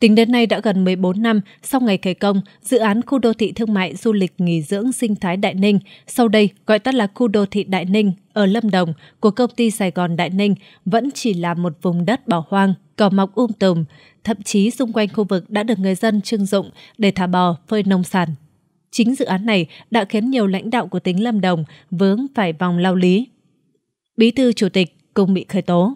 Tính đến nay đã gần 14 năm sau ngày khởi công, dự án khu đô thị thương mại du lịch nghỉ dưỡng sinh thái Đại Ninh, sau đây gọi tắt là khu đô thị Đại Ninh ở Lâm Đồng của công ty Sài Gòn Đại Ninh vẫn chỉ là một vùng đất bỏ hoang, cỏ mọc um tùm, thậm chí xung quanh khu vực đã được người dân trưng dụng để thả bò, phơi nông sản. Chính dự án này đã khiến nhiều lãnh đạo của tỉnh Lâm Đồng vướng phải vòng lao lý. Bí thư chủ tịch cùng bị khởi tố.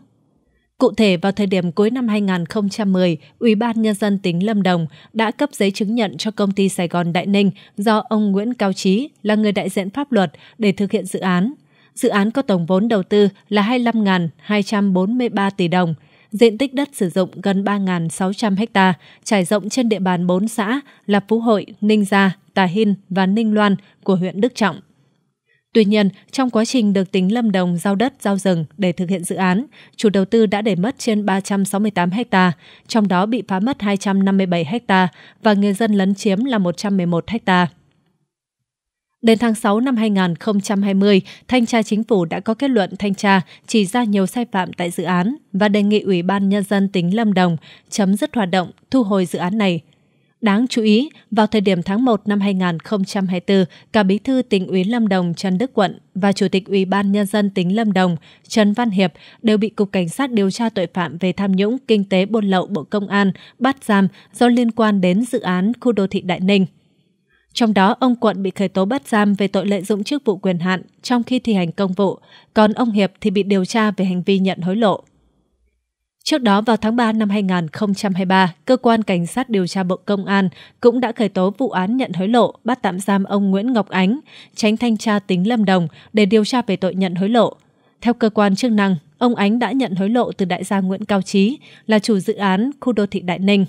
Cụ thể, vào thời điểm cuối năm 2010, Ủy ban Nhân dân tỉnh Lâm Đồng đã cấp giấy chứng nhận cho công ty Sài Gòn Đại Ninh do ông Nguyễn Cao Trí là người đại diện pháp luật để thực hiện dự án. Dự án có tổng vốn đầu tư là 25.243 tỷ đồng, diện tích đất sử dụng gần 3.600 ha, trải rộng trên địa bàn 4 xã là Phú Hội, Ninh Gia, Tà Hin và Ninh Loan của huyện Đức Trọng. Tuy nhiên, trong quá trình được tính Lâm Đồng giao đất, giao rừng để thực hiện dự án, chủ đầu tư đã để mất trên 368 ha, trong đó bị phá mất 257 ha và người dân lấn chiếm là 111 ha. Đến tháng 6 năm 2020, Thanh tra Chính phủ đã có kết luận thanh tra chỉ ra nhiều sai phạm tại dự án và đề nghị Ủy ban Nhân dân tỉnh Lâm Đồng chấm dứt hoạt động, thu hồi dự án này Đáng chú ý, vào thời điểm tháng 1 năm 2024, cả bí thư tỉnh ủy Lâm Đồng Trần Đức Quận và Chủ tịch Ủy ban Nhân dân tỉnh Lâm Đồng Trần Văn Hiệp đều bị Cục Cảnh sát điều tra tội phạm về tham nhũng kinh tế buôn lậu Bộ Công an bắt giam do liên quan đến dự án khu đô thị Đại Ninh. Trong đó, ông Quận bị khởi tố bắt giam về tội lợi dụng chức vụ quyền hạn trong khi thi hành công vụ, còn ông Hiệp thì bị điều tra về hành vi nhận hối lộ. Trước đó vào tháng 3 năm 2023, cơ quan cảnh sát điều tra Bộ Công an cũng đã khởi tố vụ án nhận hối lộ, bắt tạm giam ông Nguyễn Ngọc Ánh, tránh thanh tra tỉnh Lâm Đồng để điều tra về tội nhận hối lộ. Theo cơ quan chức năng, ông Ánh đã nhận hối lộ từ đại gia Nguyễn Cao Chí, là chủ dự án khu đô thị Đại Ninh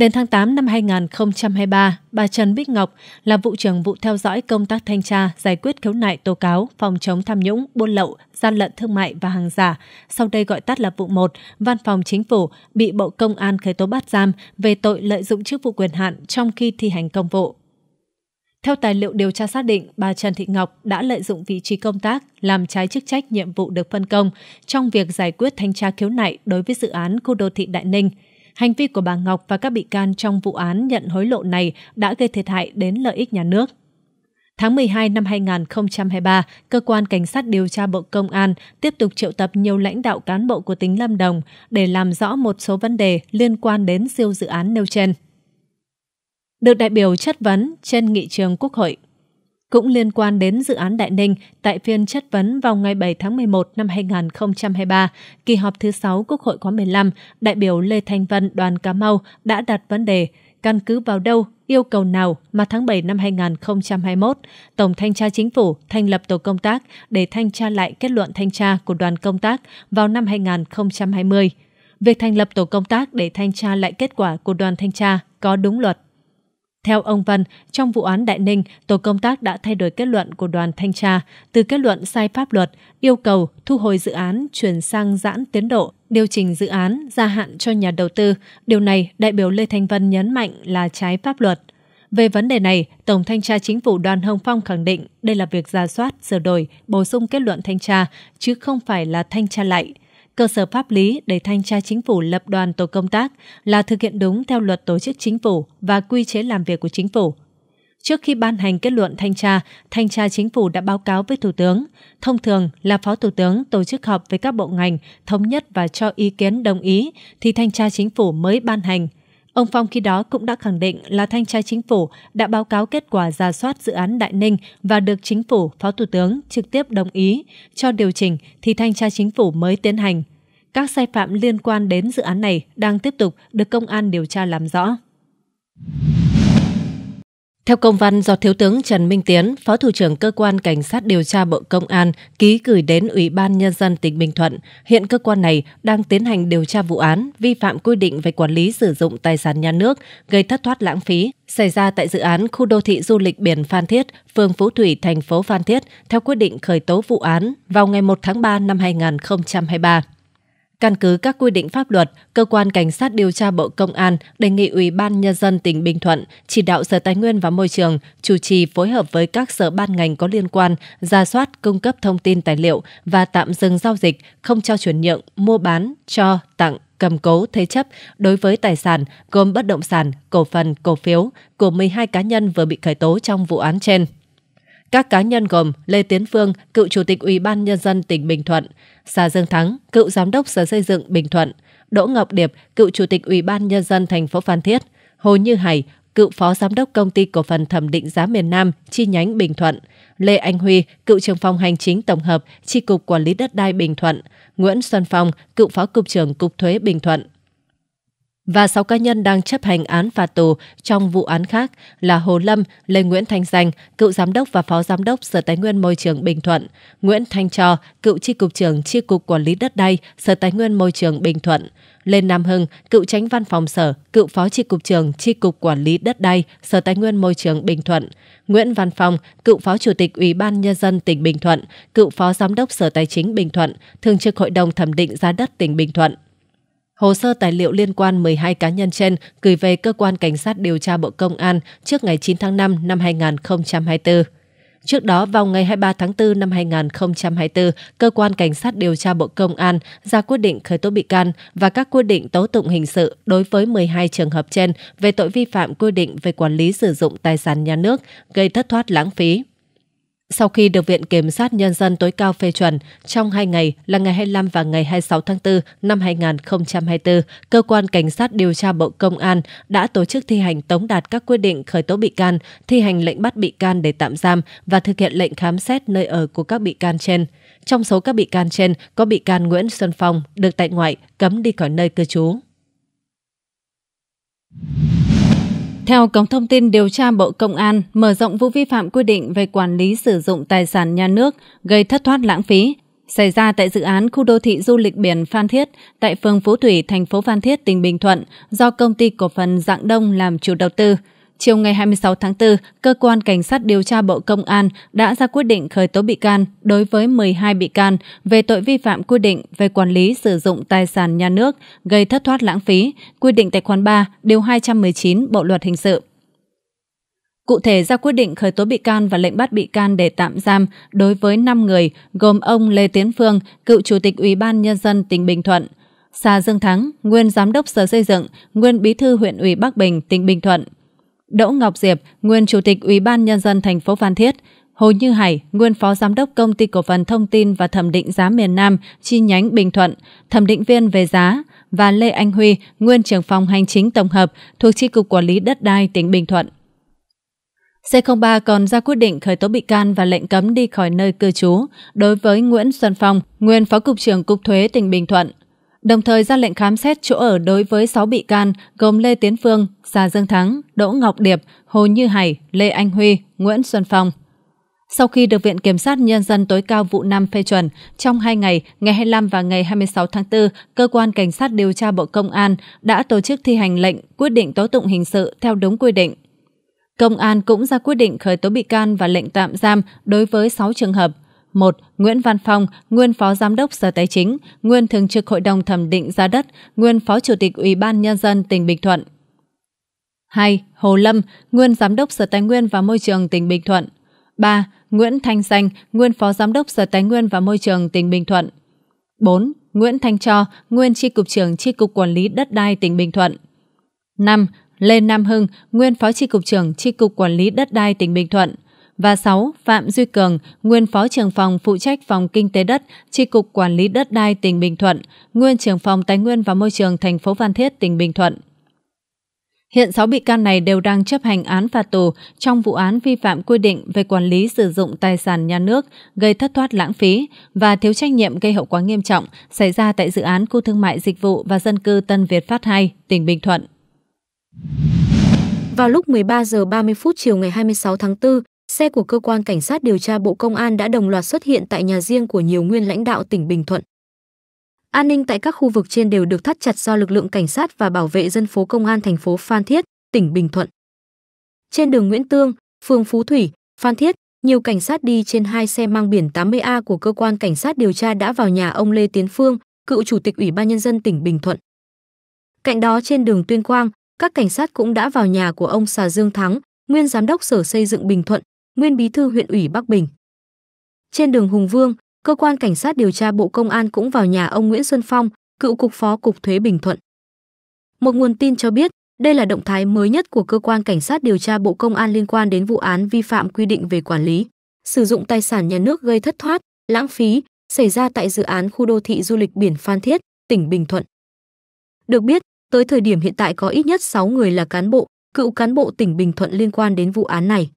Đến tháng 8 năm 2023, bà Trần Bích Ngọc là vụ trưởng vụ theo dõi công tác thanh tra, giải quyết khiếu nại tố cáo, phòng chống tham nhũng, buôn lậu, gian lận thương mại và hàng giả, sau đây gọi tắt là vụ 1, Văn phòng Chính phủ bị Bộ Công an khởi tố bắt giam về tội lợi dụng chức vụ quyền hạn trong khi thi hành công vụ. Theo tài liệu điều tra xác định, bà Trần Thị Ngọc đã lợi dụng vị trí công tác làm trái chức trách nhiệm vụ được phân công trong việc giải quyết thanh tra khiếu nại đối với dự án khu đô thị Đại Ninh – Hành vi của bà Ngọc và các bị can trong vụ án nhận hối lộ này đã gây thiệt hại đến lợi ích nhà nước. Tháng 12 năm 2023, Cơ quan Cảnh sát điều tra Bộ Công an tiếp tục triệu tập nhiều lãnh đạo cán bộ của tỉnh Lâm Đồng để làm rõ một số vấn đề liên quan đến siêu dự án nêu trên. Được đại biểu chất vấn trên nghị trường Quốc hội cũng liên quan đến dự án Đại Ninh tại phiên chất vấn vào ngày 7 tháng 11 năm 2023, kỳ họp thứ 6 Quốc hội khóa 15, đại biểu Lê Thanh Vân đoàn Cà Mau đã đặt vấn đề căn cứ vào đâu, yêu cầu nào mà tháng 7 năm 2021, Tổng Thanh tra Chính phủ thành lập tổ công tác để thanh tra lại kết luận thanh tra của đoàn công tác vào năm 2020. Việc thành lập tổ công tác để thanh tra lại kết quả của đoàn thanh tra có đúng luật theo ông Văn, trong vụ án Đại Ninh, tổ công tác đã thay đổi kết luận của đoàn thanh tra từ kết luận sai pháp luật, yêu cầu thu hồi dự án chuyển sang giãn tiến độ, điều chỉnh dự án, gia hạn cho nhà đầu tư. Điều này, đại biểu Lê Thanh Vân nhấn mạnh là trái pháp luật. Về vấn đề này, Tổng thanh tra chính phủ Đoàn Hồng Phong khẳng định đây là việc ra soát, sửa đổi, bổ sung kết luận thanh tra, chứ không phải là thanh tra lại cơ sở pháp lý để thanh tra chính phủ lập đoàn tổ công tác là thực hiện đúng theo luật tổ chức chính phủ và quy chế làm việc của chính phủ. Trước khi ban hành kết luận thanh tra, thanh tra chính phủ đã báo cáo với Thủ tướng. Thông thường là Phó Thủ tướng tổ chức họp với các bộ ngành, thống nhất và cho ý kiến đồng ý thì thanh tra chính phủ mới ban hành – Ông Phong khi đó cũng đã khẳng định là thanh tra chính phủ đã báo cáo kết quả ra soát dự án Đại Ninh và được chính phủ, Phó Thủ tướng trực tiếp đồng ý cho điều chỉnh thì thanh tra chính phủ mới tiến hành. Các sai phạm liên quan đến dự án này đang tiếp tục được công an điều tra làm rõ. Theo công văn do Thiếu tướng Trần Minh Tiến, Phó Thủ trưởng Cơ quan Cảnh sát điều tra Bộ Công an ký gửi đến Ủy ban Nhân dân tỉnh Bình Thuận, hiện cơ quan này đang tiến hành điều tra vụ án vi phạm quy định về quản lý sử dụng tài sản nhà nước gây thất thoát lãng phí xảy ra tại dự án khu đô thị du lịch biển Phan Thiết, phường Phú Thủy, thành phố Phan Thiết theo quyết định khởi tố vụ án vào ngày 1 tháng 3 năm 2023. Căn cứ các quy định pháp luật, cơ quan cảnh sát điều tra Bộ Công an đề nghị Ủy ban nhân dân tỉnh Bình Thuận chỉ đạo Sở Tài nguyên và Môi trường chủ trì phối hợp với các sở ban ngành có liên quan ra soát cung cấp thông tin tài liệu và tạm dừng giao dịch, không cho chuyển nhượng, mua bán, cho, tặng, cầm cố thế chấp đối với tài sản gồm bất động sản, cổ phần, cổ phiếu của 12 cá nhân vừa bị khởi tố trong vụ án trên. Các cá nhân gồm Lê Tiến Phương, cựu chủ tịch Ủy ban nhân dân tỉnh Bình Thuận, Sa Dương Thắng, cựu giám đốc Sở Xây dựng Bình Thuận, Đỗ Ngọc Điệp, cựu chủ tịch Ủy ban nhân dân thành phố Phan Thiết, Hồ Như Hải, cựu phó giám đốc công ty cổ phần thẩm định giá miền Nam chi nhánh Bình Thuận, Lê Anh Huy, cựu trưởng phòng hành chính tổng hợp chi cục quản lý đất đai Bình Thuận, Nguyễn Xuân Phong, cựu phó cục trưởng cục thuế Bình Thuận và 6 cá nhân đang chấp hành án phạt tù trong vụ án khác là Hồ Lâm, Lê Nguyễn Thanh Danh, cựu giám đốc và phó giám đốc Sở Tài nguyên Môi trường Bình Thuận, Nguyễn Thanh Trò, cựu tri cục trưởng tri cục quản lý đất đai Sở Tài nguyên Môi trường Bình Thuận, Lê Nam Hưng, cựu tránh văn phòng Sở, cựu phó tri cục trưởng tri cục quản lý đất đai Sở Tài nguyên Môi trường Bình Thuận, Nguyễn Văn Phong, cựu phó chủ tịch Ủy ban nhân dân tỉnh Bình Thuận, cựu phó giám đốc Sở Tài chính Bình Thuận, thường trực Hội đồng thẩm định giá đất tỉnh Bình Thuận. Hồ sơ tài liệu liên quan 12 cá nhân trên gửi về Cơ quan Cảnh sát điều tra Bộ Công an trước ngày 9 tháng 5 năm 2024. Trước đó, vào ngày 23 tháng 4 năm 2024, Cơ quan Cảnh sát điều tra Bộ Công an ra quyết định khởi tố bị can và các quyết định tố tụng hình sự đối với 12 trường hợp trên về tội vi phạm quy định về quản lý sử dụng tài sản nhà nước gây thất thoát lãng phí. Sau khi được Viện Kiểm sát Nhân dân tối cao phê chuẩn, trong hai ngày là ngày 25 và ngày 26 tháng 4 năm 2024, Cơ quan Cảnh sát điều tra Bộ Công an đã tổ chức thi hành tống đạt các quyết định khởi tố bị can, thi hành lệnh bắt bị can để tạm giam và thực hiện lệnh khám xét nơi ở của các bị can trên. Trong số các bị can trên có bị can Nguyễn Xuân Phong được tại ngoại cấm đi khỏi nơi cư trú. Theo Cổng Thông tin Điều tra Bộ Công an, mở rộng vụ vi phạm quy định về quản lý sử dụng tài sản nhà nước gây thất thoát lãng phí, xảy ra tại dự án khu đô thị du lịch biển Phan Thiết tại phường Phú Thủy, thành phố Phan Thiết, tỉnh Bình Thuận do công ty cổ phần Dạng Đông làm chủ đầu tư. Chiều ngày 26 tháng 4, cơ quan cảnh sát điều tra Bộ Công an đã ra quyết định khởi tố bị can đối với 12 bị can về tội vi phạm quy định về quản lý sử dụng tài sản nhà nước gây thất thoát lãng phí, quy định tại khoản 3, điều 219 Bộ luật hình sự. Cụ thể ra quyết định khởi tố bị can và lệnh bắt bị can để tạm giam đối với 5 người gồm ông Lê Tiến Phương, cựu chủ tịch Ủy ban nhân dân tỉnh Bình Thuận, Sa Dương Thắng, nguyên giám đốc Sở Xây dựng, nguyên bí thư huyện ủy Bắc Bình, tỉnh Bình Thuận, Đỗ Ngọc Diệp, nguyên chủ tịch Ủy ban nhân dân thành phố Phan Thiết, Hồ Như Hải, nguyên phó giám đốc công ty cổ phần thông tin và thẩm định giá miền Nam chi nhánh Bình Thuận, thẩm định viên về giá và Lê Anh Huy, nguyên trưởng phòng hành chính tổng hợp thuộc chi cục quản lý đất đai tỉnh Bình Thuận. C03 còn ra quyết định khởi tố bị can và lệnh cấm đi khỏi nơi cư trú đối với Nguyễn Xuân Phong, nguyên phó cục trưởng cục thuế tỉnh Bình Thuận, đồng thời ra lệnh khám xét chỗ ở đối với 6 bị can gồm Lê Tiến Phương, Già Dương Thắng, Đỗ Ngọc Điệp, Hồ Như Hải, Lê Anh Huy, Nguyễn Xuân Phong. Sau khi được Viện Kiểm sát Nhân dân tối cao vụ Nam phê chuẩn, trong 2 ngày, ngày 25 và ngày 26 tháng 4, Cơ quan Cảnh sát điều tra Bộ Công an đã tổ chức thi hành lệnh quyết định tố tụng hình sự theo đúng quy định. Công an cũng ra quyết định khởi tố bị can và lệnh tạm giam đối với 6 trường hợp, 1. Nguyễn Văn Phong, nguyên Phó Giám đốc Sở Tài chính, nguyên Thường trực Hội đồng Thẩm định Giá đất, nguyên Phó Chủ tịch Ủy ban Nhân dân tỉnh Bình Thuận. 2. Hồ Lâm, nguyên Giám đốc Sở Tài nguyên và Môi trường tỉnh Bình Thuận. 3. Nguyễn Thanh Danh, nguyên Phó Giám đốc Sở Tài nguyên và Môi trường tỉnh Bình Thuận. 4. Nguyễn Thanh Cho, nguyên Tri Cục trưởng Tri Cục Quản lý Đất đai tỉnh Bình Thuận. 5. Lê Nam Hưng, nguyên Phó Tri Cục trưởng Tri Cục Quản lý Đất đai tỉnh Bình Thuận và 6. Phạm Duy Cường, nguyên Phó trưởng phòng phụ trách phòng kinh tế đất, tri cục Quản lý đất đai tỉnh Bình Thuận, nguyên trưởng phòng Tài nguyên và Môi trường thành phố Phan Thiết, tỉnh Bình Thuận. Hiện 6 bị can này đều đang chấp hành án phạt tù trong vụ án vi phạm quy định về quản lý sử dụng tài sản nhà nước gây thất thoát lãng phí và thiếu trách nhiệm gây hậu quả nghiêm trọng xảy ra tại dự án khu thương mại dịch vụ và dân cư Tân Việt Phát 2, tỉnh Bình Thuận. Vào lúc 13 giờ 30 phút chiều ngày 26 tháng 4, Xe của cơ quan cảnh sát điều tra Bộ Công an đã đồng loạt xuất hiện tại nhà riêng của nhiều nguyên lãnh đạo tỉnh Bình Thuận. An ninh tại các khu vực trên đều được thắt chặt do lực lượng cảnh sát và bảo vệ dân phố công an thành phố Phan Thiết, tỉnh Bình Thuận. Trên đường Nguyễn Tương, phường Phú Thủy, Phan Thiết, nhiều cảnh sát đi trên hai xe mang biển 80A của cơ quan cảnh sát điều tra đã vào nhà ông Lê Tiến Phương, cựu chủ tịch Ủy ban nhân dân tỉnh Bình Thuận. Cạnh đó trên đường Tuyên Quang, các cảnh sát cũng đã vào nhà của ông Xà Dương Thắng, nguyên giám đốc Sở Xây dựng Bình Thuận, nguyên bí thư huyện ủy Bắc Bình. Trên đường Hùng Vương, cơ quan cảnh sát điều tra Bộ Công an cũng vào nhà ông Nguyễn Xuân Phong, cựu cục phó cục thuế Bình Thuận. Một nguồn tin cho biết, đây là động thái mới nhất của cơ quan cảnh sát điều tra Bộ Công an liên quan đến vụ án vi phạm quy định về quản lý, sử dụng tài sản nhà nước gây thất thoát, lãng phí xảy ra tại dự án khu đô thị du lịch biển Phan Thiết, tỉnh Bình Thuận. Được biết, tới thời điểm hiện tại có ít nhất 6 người là cán bộ, cựu cán bộ tỉnh Bình Thuận liên quan đến vụ án này.